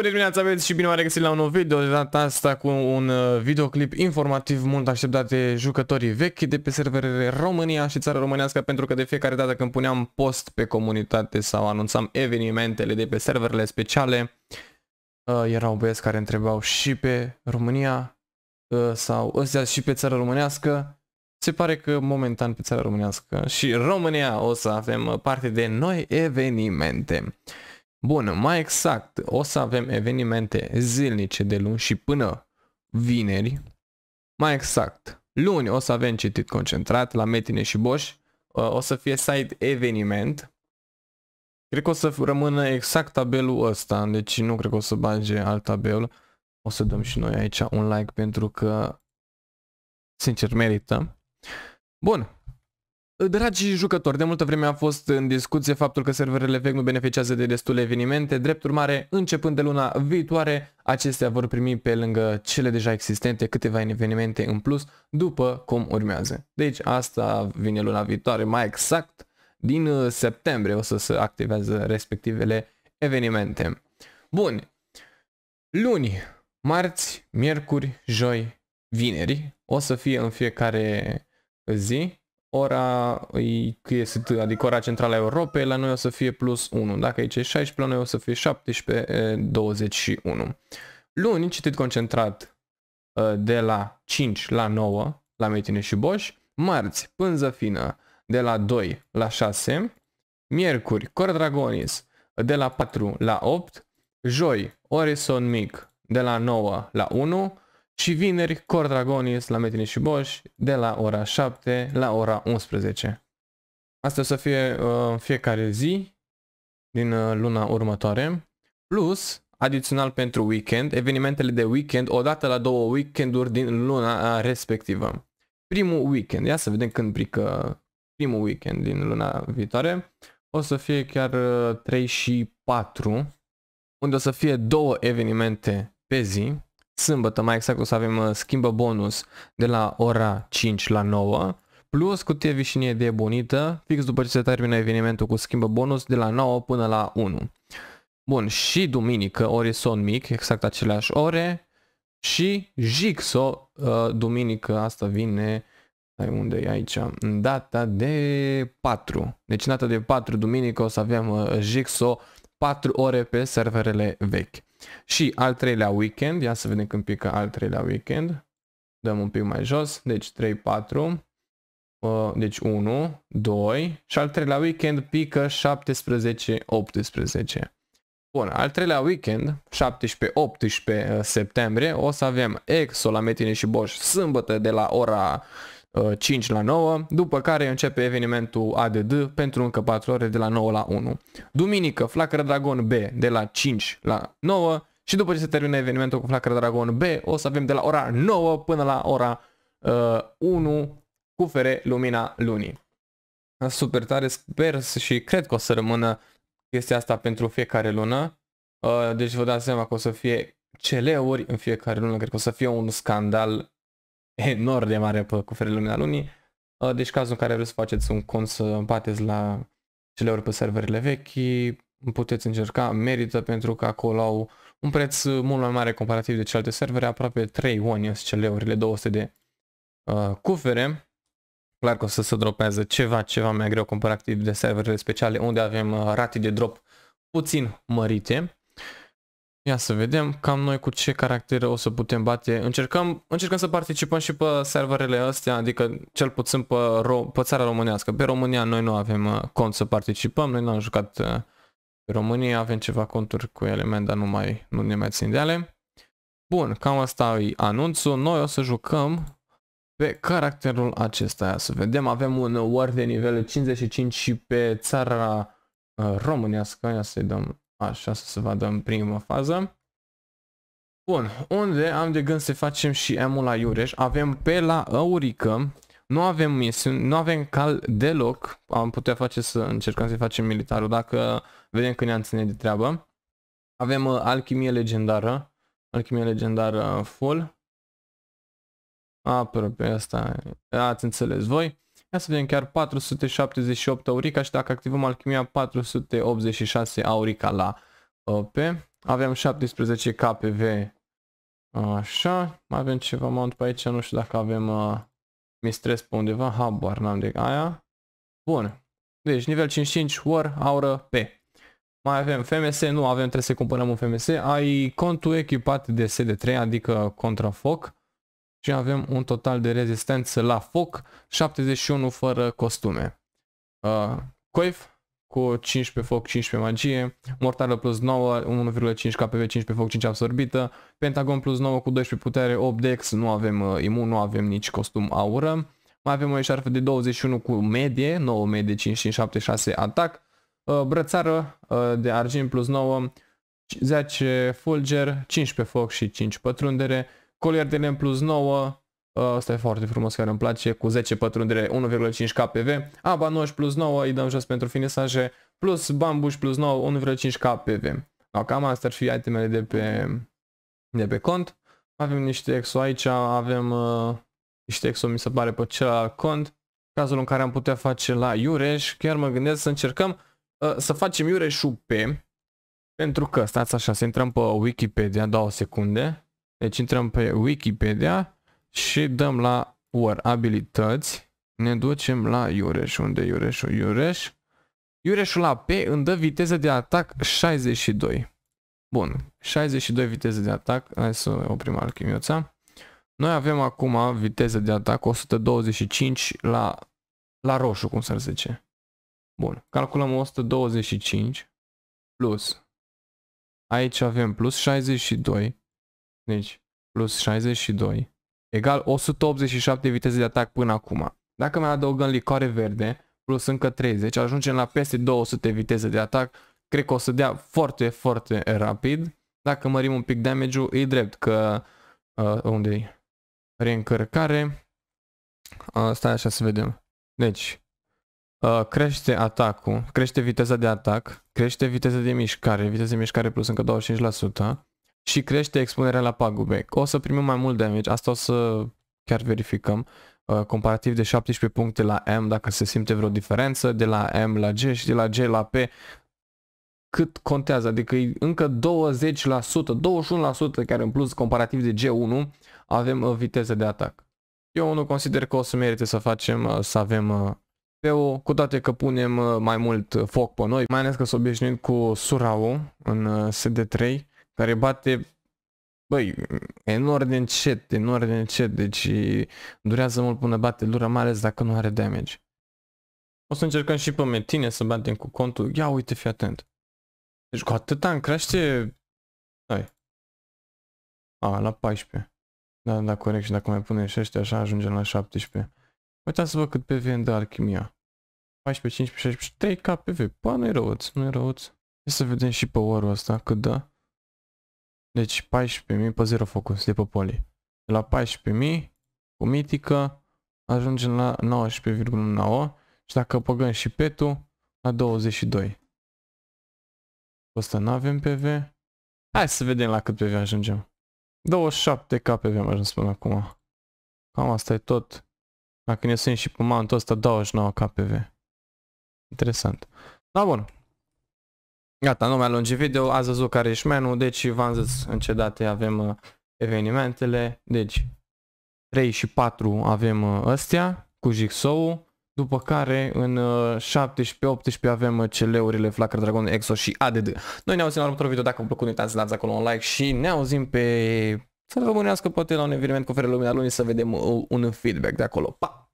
Bună dimineața, aveți și bine v-am regăsit la un nou video, de data asta cu un uh, videoclip informativ mult așteptat de jucătorii vechi de pe serverele România și țara românească, pentru că de fiecare dată când puneam post pe comunitate sau anunțam evenimentele de pe serverele speciale, uh, erau băieți care întrebau și pe România uh, sau ăstea și pe țara românească. Se pare că momentan pe țara românească și România o să avem parte de noi evenimente. Bun, mai exact, o să avem evenimente zilnice de luni și până vineri. Mai exact, luni o să avem citit concentrat la Metine și Boș. Uh, o să fie site eveniment. Cred că o să rămână exact tabelul ăsta, deci nu cred că o să bage alt tabel. O să dăm și noi aici un like pentru că, sincer, merită. Bun, Dragi jucători, de multă vreme a fost în discuție faptul că serverele vechi nu beneficiază de destule evenimente, drept urmare, începând de luna viitoare, acestea vor primi pe lângă cele deja existente câteva evenimente în plus, după cum urmează. Deci asta vine luna viitoare, mai exact, din uh, septembrie o să se activează respectivele evenimente. Bun, luni, marți, miercuri, joi, vineri, o să fie în fiecare zi ora e cât, adică ora centrală a Europei, la noi o să fie plus 1. Dacă aici e 16, la noi o să fie 17, 21. Luni, citit concentrat de la 5 la 9 la Metine și Boș, marți, pânză fină de la 2 la 6, miercuri, Cor Dragonis de la 4 la 8, joi, Orison mic de la 9 la 1, și vineri Cor Dragonis la Metini și Bosch de la ora 7 la ora 11. Asta o să fie uh, fiecare zi din uh, luna următoare. Plus, adițional pentru weekend, evenimentele de weekend odată la două weekenduri din luna respectivă. Primul weekend, ia să vedem când brică primul weekend din luna viitoare, o să fie chiar 3 uh, și 4, unde o să fie două evenimente pe zi, sâmbătă mai exact o să avem uh, schimbă bonus de la ora 5 la 9 plus cutie vișinie de bonită, fix după ce se termină evenimentul cu schimbă bonus de la 9 până la 1. Bun, și duminică son mic, exact aceleași ore și jixo uh, duminică asta vine Stai unde e aici? În data de 4. Deci în data de 4 duminică o să avem uh, Jigsaw 4 ore pe serverele vechi. Și al treilea weekend, ia să vedem când pică al treilea weekend. Dăm un pic mai jos, deci 3, 4, uh, deci 1, 2 și al treilea weekend pică 17, 18. Bun, al treilea weekend, 17-18 uh, septembrie, o să avem EXO la Metine și Bosch sâmbătă de la ora 5 uh, la 9, după care începe evenimentul ADD pentru încă 4 ore de la 9 la 1. Duminică, Flacără Dragon B de la 5 la 9 și după ce se termină evenimentul cu Flacără Dragon B, o să avem de la ora 9 până la ora uh, 1 cu fere Lumina Lunii. Super tare, sper și cred că o să rămână chestia asta pentru fiecare lună. Uh, deci vă dați seama că o să fie celeuri în fiecare lună, cred că o să fie un scandal enorm de mare pe cuferele lumina lunii. Uh, deci cazul în care vreți să faceți un cont să bateți la ori pe serverele vechi, puteți încerca, merită pentru că acolo au un preț mult mai mare comparativ de celelalte servere, aproape 3 oni cele orile 200 de uh, cufere. Clar că o să se dropează ceva, ceva mai greu comparativ de serverele speciale unde avem uh, rate de drop puțin mărite. Ia să vedem cam noi cu ce caracter o să putem bate. Încercăm, încercăm să participăm și pe serverele astea, adică cel puțin pe, ro- pe țara românească. Pe România noi nu avem uh, cont să participăm, noi n-am jucat uh, pe România, avem ceva conturi cu element, dar nu, mai, nu ne mai țin de ale. Bun, cam asta e anunțul. Noi o să jucăm pe caracterul acesta. Ia Să vedem, avem un war de nivel 55 și pe țara uh, românească. Ia să-i dăm Așa să se vadă în prima fază. Bun, unde am de gând să facem și emul la Iureș. Avem pe la Aurică, nu avem misiuni, nu avem cal deloc. Am putea face să încercăm să facem militarul dacă vedem că ne-am ținut de treabă. Avem uh, alchimie legendară, alchimie legendară uh, full. Aproape asta, ați înțeles voi. Ia să vedem chiar 478 aurica și dacă activăm alchimia 486 aurica la OP. Aveam 17 KPV. Așa. Mai avem ceva mount pe aici. Nu știu dacă avem uh, mistres pe undeva. Habar n-am de aia. Bun. Deci nivel 55 War Aură P. Mai avem FMS, nu avem, trebuie să cumpărăm un FMS. Ai contul echipat de SD3, adică contrafoc și avem un total de rezistență la foc 71 fără costume. Uh, Coif cu 15 foc, 15 magie, mortală plus 9, 1,5 KPV, 15 foc, 5 absorbită, pentagon plus 9 cu 12 putere, 8 dex, nu avem uh, imun, nu avem nici costum aură. Mai avem o eșarfă de 21 cu medie, 9 medie, 5, 5, 7, 6 atac, uh, brățară uh, de argint plus 9, 10 fulger, 15 foc și 5 pătrundere, Colier de Len plus 9, Asta ă, e foarte frumos, care îmi place, cu 10 pătrundere, 1,5 KPV, aba 9 plus 9, îi dăm jos pentru finisaje, plus bambuș plus 9, 1,5 KPV. Da, cam asta ar fi itemele de pe, de pe cont. Avem niște exo aici, avem uh, niște exo, mi se pare, pe celălalt cont. Cazul în care am putea face la Iureș, chiar mă gândesc să încercăm uh, să facem Iureșul pe, pentru că, stați așa, să intrăm pe Wikipedia, două secunde. Deci intrăm pe Wikipedia și dăm la War abilități. Ne ducem la Iureș. Unde Iureșul? Iureș. Iureșul la P îmi dă viteză de atac 62. Bun, 62 viteză de atac. Hai să oprim alchimioța. Noi avem acum viteză de atac 125 la, la roșu, cum s-ar zice. Bun, calculăm 125 plus. Aici avem plus 62 deci, plus 62 egal 187 viteze de atac până acum. Dacă mai adăugăm licoare verde, plus încă 30, ajungem la peste 200 viteze de atac. Cred că o să dea foarte, foarte rapid. Dacă mărim un pic damage-ul, e drept că... Uh, unde e? Reîncărcare. Uh, stai așa să vedem. Deci, uh, crește atacul, crește viteza de atac, crește viteza de mișcare, viteza de mișcare plus încă 25% și crește expunerea la pagube. O să primim mai mult damage, asta o să chiar verificăm. Uh, comparativ de 17 puncte la M, dacă se simte vreo diferență, de la M la G și de la G la P, cât contează, adică e încă 20%, 21% chiar în plus comparativ de G1 avem uh, viteză de atac. Eu nu consider că o să merite să facem, uh, să avem uh, PO, cu toate că punem mai mult foc pe noi, mai ales că s-a obișnuit cu Surau în SD3 care bate, băi, enorm de încet, enorm de încet, deci durează mult până bate lura, mai ales dacă nu are damage. O să încercăm și pe metine să batem cu contul. Ia uite, fii atent. Deci cu atâta îmi crește... Hai. A, la 14. Da, da, corect. Și dacă mai punem și ăștia, așa ajungem la 17. Uitați-vă să cât PV îmi dă alchimia. 14, 15, 16, 3 KPV. Pă, nu-i răuț, nu-i răuț. Hai să vedem și pe orul ăsta cât dă. Deci 14.000 pe zero focus de pe poli. De la 14.000 cu mitică ajungem la 19,9 și dacă băgăm și petul la 22. Asta nu avem PV. Hai să vedem la cât PV ajungem. 27 KPV am ajuns până acum. Cam asta e tot. Dacă ne sunt și pe mantul ăsta, 29 KPV. Interesant. Da, bun. Gata, nu mai lungi video, ați văzut care e menul, deci v-am zis în ce date avem uh, evenimentele, deci 3 și 4 avem uh, astea cu jigsaw după care în 17-18 uh, avem CL-urile Flacăr Dragon, EXO și ADD. Noi ne auzim la următorul video, dacă v-a plăcut, nu uitați să dați acolo un like și ne auzim pe... Să mânească poate la un eveniment cu Fere Lumina Lunii să vedem un feedback de acolo. Pa!